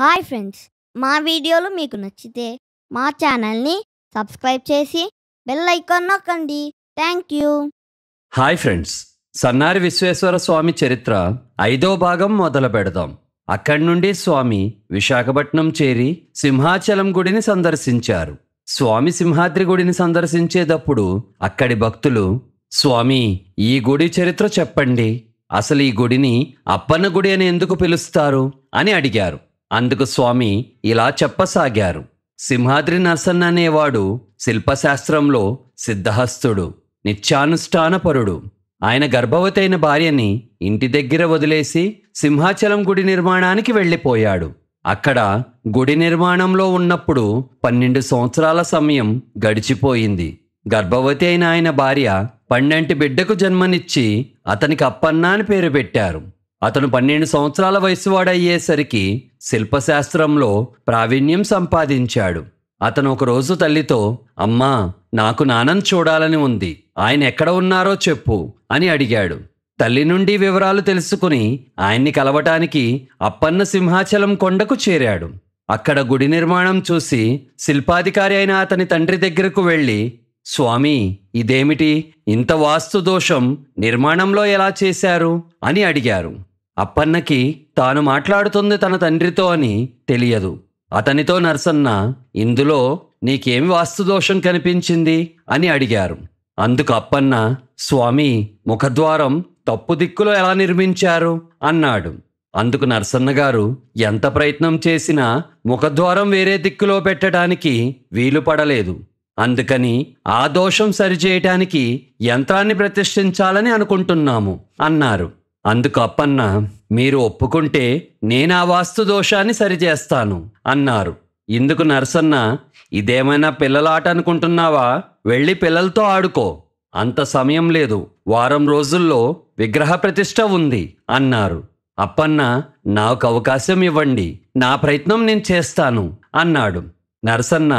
hi friends మా వీడియోలు మీకు నచ్చితే మా ఛానల్ని సబ్స్క్రైబ్ చేసి బెల్ ఐకాన్ నొక్కండి thank you hi friends Sannari Visweswara Swamy చరిత్ర ఐదో భాగం మొదలు పెడదాం అక్కడి నుండి స్వామి విశాఖపట్నం చేరి సింహాచలం గుడిని సందర్శించారు స్వామి సింహాద్రి గుడిని సందర్శించేటప్పుడు అక్కడి భక్తులు స్వామి ఈ గుడి చరిత్ర చెప్పండి అసలు ఈ గుడిని అప్పన్న గుడి అని ఎందుకు పిలుస్తారు అని అడిగారు అందుకు స్వామి ఇలా చెప్పసాగారు సింహాద్రి నరసన్న అనేవాడు శిల్పశాస్త్రంలో సిద్ధహస్తుడు నిత్యానుష్ఠానపరుడు ఆయన గర్భవతైన భార్యని ఇంటి దగ్గర వదిలేసి సింహాచలం గుడి నిర్మాణానికి వెళ్ళిపోయాడు అక్కడ గుడి నిర్మాణంలో ఉన్నప్పుడు పన్నెండు సంవత్సరాల సమయం గడిచిపోయింది గర్భవతి అయిన ఆయన భార్య పండంటి బిడ్డకు జన్మనిచ్చి అతనికి అప్పన్నా అని పేరు పెట్టారు అతను పన్నెండు సంవత్సరాల వయసువాడయ్యేసరికి శిల్పశాస్త్రంలో ప్రావీణ్యం సంపాదించాడు అతను ఒకరోజు తల్లితో అమ్మా నాకు నానంద్ చూడాలని ఉంది ఆయన ఎక్కడ ఉన్నారో చెప్పు అని అడిగాడు తల్లి నుండి వివరాలు తెలుసుకుని ఆయన్ని కలవటానికి అప్పన్న సింహాచలం కొండకు చేరాడు అక్కడ గుడి నిర్మాణం చూసి శిల్పాధికారి అయిన అతని తండ్రి దగ్గరకు వెళ్ళి స్వామి ఇదేమిటి ఇంత వాస్తు దోషం నిర్మాణంలో ఎలా చేశారు అని అడిగారు అప్పన్నకి తాను మాట్లాడుతుంది తన తండ్రితో అని తెలియదు అతనితో నర్సన్న ఇందులో నీకేం వాస్తుదోషం కనిపించింది అని అడిగారు అందుకు అప్పన్న స్వామి ముఖద్వారం తప్పు దిక్కులో ఎలా నిర్మించారు అన్నాడు అందుకు నర్సన్న గారు ఎంత ప్రయత్నం చేసినా ముఖద్వారం వేరే దిక్కులో పెట్టడానికి వీలు పడలేదు అందుకని ఆ దోషం సరిచేయటానికి యంత్రాన్ని ప్రతిష్ఠించాలని అనుకుంటున్నాము అన్నారు అందుకు అప్పన్న మీరు ఒప్పుకుంటే నేను ఆ వాస్తు దోషాన్ని సరిచేస్తాను అన్నారు ఇందుకు నరసన్న ఇదేమైనా పిల్లలాట అనుకుంటున్నావా వెళ్ళి పిల్లలతో ఆడుకో అంత సమయం లేదు వారం రోజుల్లో విగ్రహ ప్రతిష్ట ఉంది అన్నారు అప్పన్న నాకు అవకాశం ఇవ్వండి నా ప్రయత్నం నేను చేస్తాను అన్నాడు నరసన్న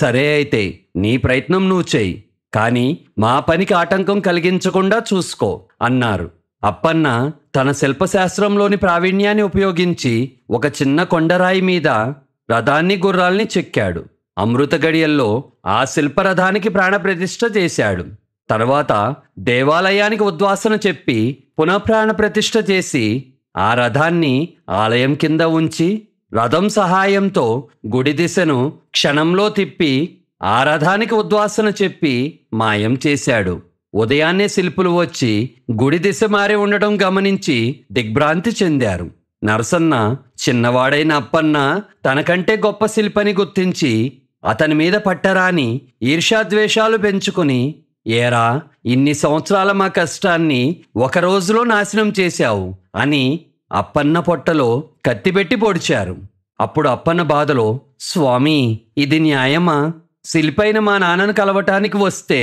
సరే అయితే నీ ప్రయత్నం నువ్వు చెయ్యి కానీ మా పనికి ఆటంకం కలిగించకుండా చూసుకో అన్నారు అప్పన్న తన శిల్పశాస్త్రంలోని ప్రావీణ్యాన్ని ఉపయోగించి ఒక చిన్న కొండరాయి మీద రథాన్ని గుర్రాల్ని చెక్కాడు అమృత గడియల్లో ఆ శిల్పరథానికి ప్రాణప్రతిష్ఠ చేశాడు తర్వాత దేవాలయానికి ఉద్వాసన చెప్పి పునఃప్రాణప్రతిష్ఠ చేసి ఆ రథాన్ని ఆలయం కింద ఉంచి రథం సహాయంతో గుడి దిశను క్షణంలో తిప్పి ఆ రథానికి ఉద్వాసన చెప్పి మాయం చేశాడు ఉదయాన్నే శిల్పులు వచ్చి గుడి దిశ మారి ఉండటం గమనించి దిగ్భ్రాంతి చెందారు నరసన్న చిన్నవాడైన అప్పన్న తనకంటే గొప్ప శిల్పని గుర్తించి అతని మీద పట్టరాని ఈర్షాద్వేషాలు పెంచుకుని ఏరా ఇన్ని సంవత్సరాల మా కష్టాన్ని ఒక రోజులో నాశనం చేశావు అని అప్పన్న పొట్టలో కత్తిపెట్టి పొడిచారు అప్పుడు అప్పన్న బాధలో స్వామి ఇది న్యాయమా శిల్పైన మా నాన్నను కలవటానికి వస్తే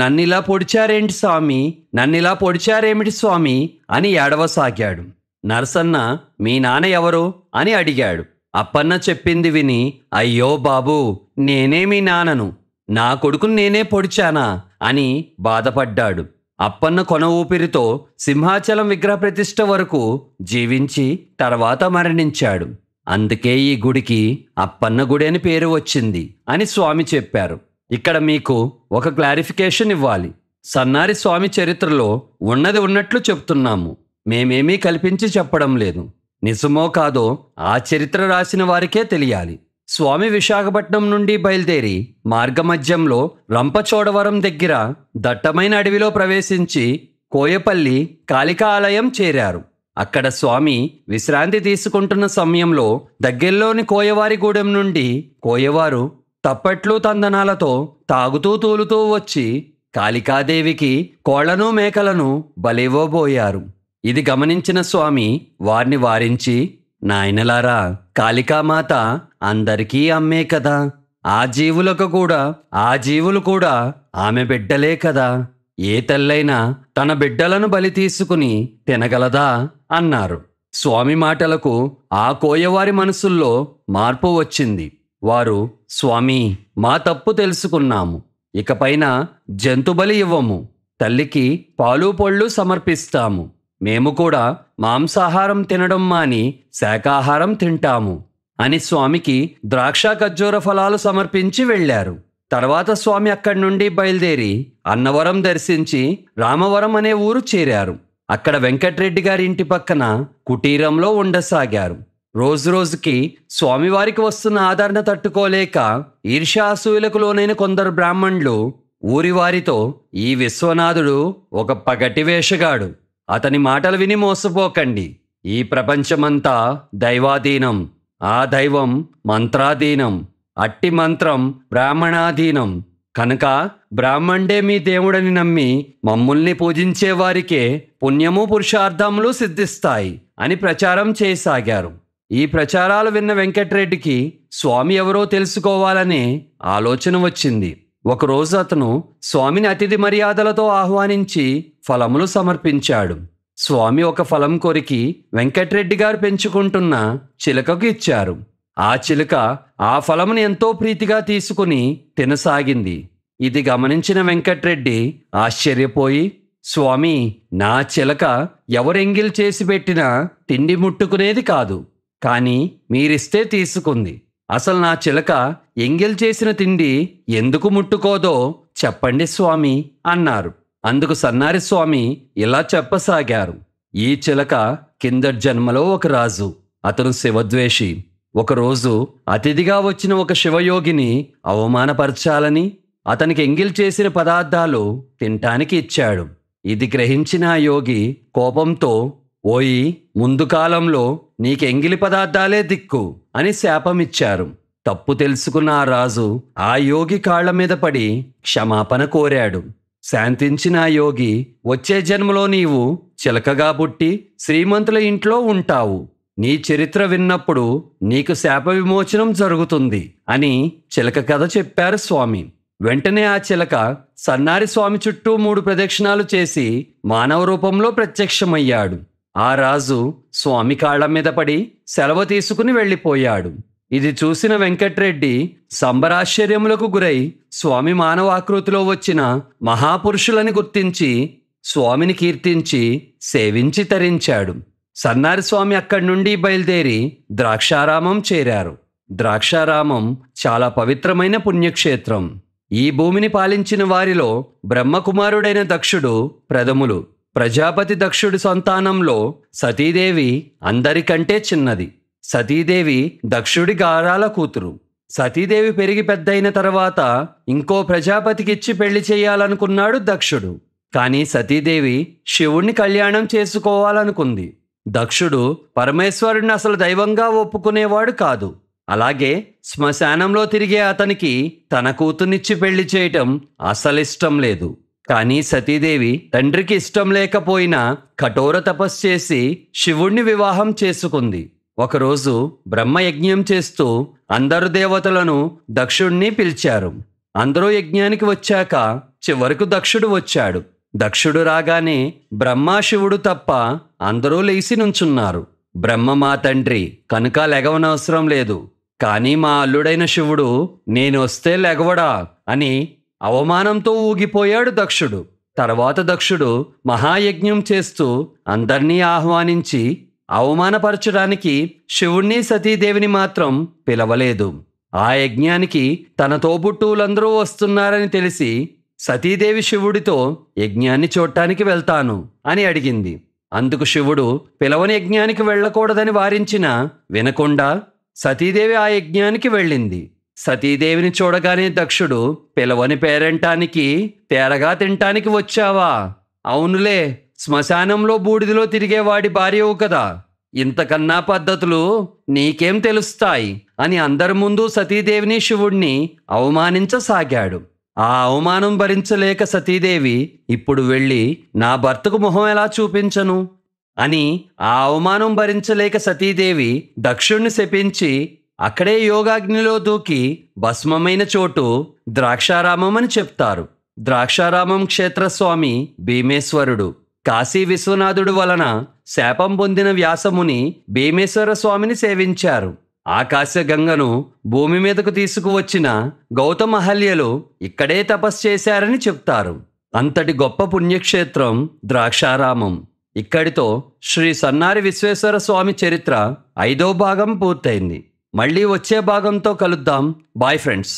నన్నిలా పొడిచారేంటి స్వామి నన్నిలా పొడిచారేమిటి స్వామి అని ఏడవసాగాడు నరసన్న మీ నాన్న ఎవరు అని అడిగాడు అప్పన్న చెప్పింది విని అయ్యో బాబు నేనే మీ నాన్నను నా కొడుకును నేనే పొడిచానా అని బాధపడ్డాడు అప్పన్న కొన ఊపిరితో సింహాచలం విగ్రహ ప్రతిష్ట వరకు జీవించి తర్వాత మరణించాడు అందుకే ఈ గుడికి అప్పన్న గుడి అని పేరు వచ్చింది అని స్వామి చెప్పారు ఇక్కడ మీకు ఒక క్లారిఫికేషన్ ఇవ్వాలి సన్నారి స్వామి చరిత్రలో ఉన్నది ఉన్నట్లు చెప్తున్నాము మేమేమీ కల్పించి చెప్పడం లేదు నిజమో కాదో ఆ చరిత్ర రాసిన వారికే తెలియాలి స్వామి విశాఖపట్నం నుండి బయలుదేరి మార్గమధ్యంలో రంపచోడవరం దగ్గర దట్టమైన అడవిలో ప్రవేశించి కోయపల్లి కాళికా ఆలయం చేరారు అక్కడ స్వామి విశ్రాంతి తీసుకుంటున్న సమయంలో దగ్గర్లోని కోయవారిగూడెం నుండి కోయవారు తప్పట్లు తందనాలతో తాగుతూ తూలుతూ వచ్చి కాళికాదేవికి కోళ్లను మేకలను బలేవోబోయారు ఇది గమనించిన స్వామి వారిని వారించి నాయనలారా కాళికామాత అందరికీ అమ్మే కదా ఆ జీవులకు కూడా ఆ జీవులు కూడా ఆమె బిడ్డలే కదా ఏ తల్లైనా తన బిడ్డలను బలి తీసుకుని తినగలదా అన్నారు స్వామి మాటలకు ఆ కోయవారి మనసుల్లో మార్పు వచ్చింది వారు స్వామి మా తప్పు తెలుసుకున్నాము ఇకపైన జంతుబలి ఇవ్వము తల్లికి పాలు పళ్ళు సమర్పిస్తాము మేము కూడా మాంసాహారం తినడం మాని శాకాహారం తింటాము అని స్వామికి ద్రాక్ష ఖర్జూర ఫలాలు సమర్పించి వెళ్ళారు తర్వాత స్వామి అక్కడి నుండి బయలుదేరి అన్నవరం దర్శించి రామవరం అనే ఊరు చేరారు అక్కడ వెంకట్రెడ్డి గారి ఇంటి పక్కన కుటీరంలో ఉండసాగారు రోజు రోజుకి స్వామివారికి వస్తున్న ఆదరణ తట్టుకోలేక ఈర్ష్యాసూయులకు లోనైన కొందరు బ్రాహ్మణులు ఊరివారితో ఈ విశ్వనాథుడు ఒక పగటి వేషగాడు అతని మాటలు విని మోసపోకండి ఈ ప్రపంచమంతా దైవాధీనం ఆ దైవం మంత్రాధీనం అట్టి మంత్రం బ్రాహ్మణాధీనం కనుక బ్రాహ్మణుడే మీ దేవుడని నమ్మి మమ్ముల్ని పూజించే వారికే పుణ్యము పురుషార్థములు సిద్ధిస్తాయి అని ప్రచారం చేయసాగారు ఈ ప్రచారాలు విన్న వెంకట్రెడ్డికి స్వామి ఎవరో తెలుసుకోవాలనే ఆలోచన వచ్చింది ఒకరోజు అతను స్వామిని అతిథి మర్యాదలతో ఆహ్వానించి ఫలములు సమర్పించాడు స్వామి ఒక ఫలం కొరికి వెంకట్రెడ్డి గారు పెంచుకుంటున్న చిలకకు ఇచ్చారు ఆ చిలుక ఆ ఫలమును ఎంతో ప్రీతిగా తీసుకుని తినసాగింది ఇది గమనించిన వెంకట్రెడ్డి ఆశ్చర్యపోయి స్వామి నా చిలక ఎవరెంగిల్ చేసి పెట్టినా తిండి ముట్టుకునేది కాదు కానీ మీరిస్తే తీసుకుంది అసలు నా చిలక ఎంగిల్ చేసిన తిండి ఎందుకు ముట్టుకోదో చెప్పండి స్వామి అన్నారు అందుకు సన్నారి స్వామి ఇలా చెప్పసాగారు ఈ చిలక కింద జన్మలో ఒక రాజు అతను శివద్వేషి ఒకరోజు అతిథిగా వచ్చిన ఒక శివయోగిని అవమానపరచాలని అతనికి ఎంగిల్ చేసిన పదార్థాలు తినటానికి ఇచ్చాడు ఇది గ్రహించిన ఆ యోగి కోపంతో ఓయి ముందు కాలంలో నీకు ఎంగిలి పదార్థాలే దిక్కు అని శాపమిచ్చారు తప్పు తెలుసుకున్న ఆ రాజు ఆ యోగి కాళ్ల మీద పడి క్షమాపణ కోరాడు శాంతించిన యోగి వచ్చే జన్మలో నీవు చిలకగా పుట్టి శ్రీమంతుల ఇంట్లో ఉంటావు నీ చరిత్ర విన్నప్పుడు నీకు శాప విమోచనం జరుగుతుంది అని చిలక కథ చెప్పారు స్వామి వెంటనే ఆ చిలక సన్నారి స్వామి చుట్టూ మూడు ప్రదక్షిణాలు చేసి మానవ రూపంలో ప్రత్యక్షమయ్యాడు ఆ రాజు స్వామి కాళ్ల మీద పడి సెలవు తీసుకుని వెళ్ళిపోయాడు ఇది చూసిన వెంకట్రెడ్డి సంబరాశ్చర్యములకు గురై స్వామి మానవాకృతిలో వచ్చిన మహాపురుషులని గుర్తించి స్వామిని కీర్తించి సేవించి తరించాడు సన్నారి స్వామి అక్కడి నుండి బయలుదేరి ద్రాక్షారామం చేరారు ద్రాక్షారామం చాలా పవిత్రమైన పుణ్యక్షేత్రం ఈ భూమిని పాలించిన వారిలో బ్రహ్మకుమారుడైన దక్షుడు ప్రథములు ప్రజాపతి దక్షుడి సంతానంలో సతీదేవి అందరికంటే చిన్నది సతీదేవి దక్షుడి గారాల కూతురు సతీదేవి పెరిగి పెద్దయిన తర్వాత ఇంకో ప్రజాపతికిచ్చి పెళ్లి చేయాలనుకున్నాడు దక్షుడు కానీ సతీదేవి శివుణ్ణి కళ్యాణం చేసుకోవాలనుకుంది దక్షుడు పరమేశ్వరుడిని అసలు దైవంగా ఒప్పుకునేవాడు కాదు అలాగే శ్మశానంలో తిరిగే అతనికి తన కూతునిచ్చి పెళ్లి చేయటం అసలిష్టం లేదు కానీ సతీదేవి తండ్రికి ఇష్టం లేకపోయినా కఠోర తపస్సు చేసి శివుణ్ణి వివాహం చేసుకుంది ఒకరోజు బ్రహ్మయజ్ఞం చేస్తూ అందరు దేవతలను దక్షుణ్ణి పిలిచారు అందరూ యజ్ఞానికి వచ్చాక చివరకు దక్షుడు వచ్చాడు దక్షుడు రాగానే బ్రహ్మాశివుడు తప్ప అందరూ లేచి నుంచున్నారు బ్రహ్మ మా తండ్రి కనుక లెగవనవసరం లేదు కానీ మా అల్లుడైన శివుడు నేను వస్తే లెగవడా అని అవమానంతో ఊగిపోయాడు దక్షుడు తర్వాత దక్షుడు మహాయజ్ఞం చేస్తూ అందర్నీ ఆహ్వానించి అవమానపరచడానికి శివుణ్ణి సతీదేవిని మాత్రం పిలవలేదు ఆ యజ్ఞానికి తన తోబుట్టువులందరూ వస్తున్నారని తెలిసి సతీదేవి శివుడితో యజ్ఞాన్ని చూడటానికి వెళ్తాను అని అడిగింది అందుకు శివుడు పిలవని యజ్ఞానికి వెళ్ళకూడదని వారించిన వినకుండా సతీదేవి ఆ యజ్ఞానికి వెళ్ళింది సతీదేవిని చూడగానే దక్షుడు పిలవని పేరంటానికి తేరగా తింటానికి వచ్చావా అవునులే శ్మశానంలో బూడిదిలో తిరిగేవాడి భార్యవు కదా ఇంతకన్నా పద్ధతులు నీకేం తెలుస్తాయి అని అందరి ముందు సతీదేవిని శివుణ్ణి అవమానించసాగాడు ఆ అవమానం భరించలేక సతీదేవి ఇప్పుడు వెళ్ళి నా భర్తకు మొహం ఎలా చూపించను అని ఆ అవమానం భరించలేక సతీదేవి దక్షుణ్ణి శపించి అక్కడే యోగాగ్నిలో దూకి భస్మమైన చోటు ద్రాక్షారామం అని చెప్తారు ద్రాక్షారామం క్షేత్రస్వామి భీమేశ్వరుడు కాశీ విశ్వనాథుడు వలన శాపం పొందిన వ్యాసముని భీమేశ్వర స్వామిని సేవించారు ఆకాశగంగను భూమి మీదకు తీసుకువచ్చిన గౌతమహల్యలు ఇక్కడే తపస్సు చేశారని చెప్తారు అంతటి గొప్ప పుణ్యక్షేత్రం ద్రాక్షారామం ఇక్కడితో శ్రీ సన్నారి విశ్వేశ్వర స్వామి చరిత్ర ఐదో భాగం పూర్తయింది మళ్ళీ వచ్చే భాగంతో కలుద్దాం బాయ్ ఫ్రెండ్స్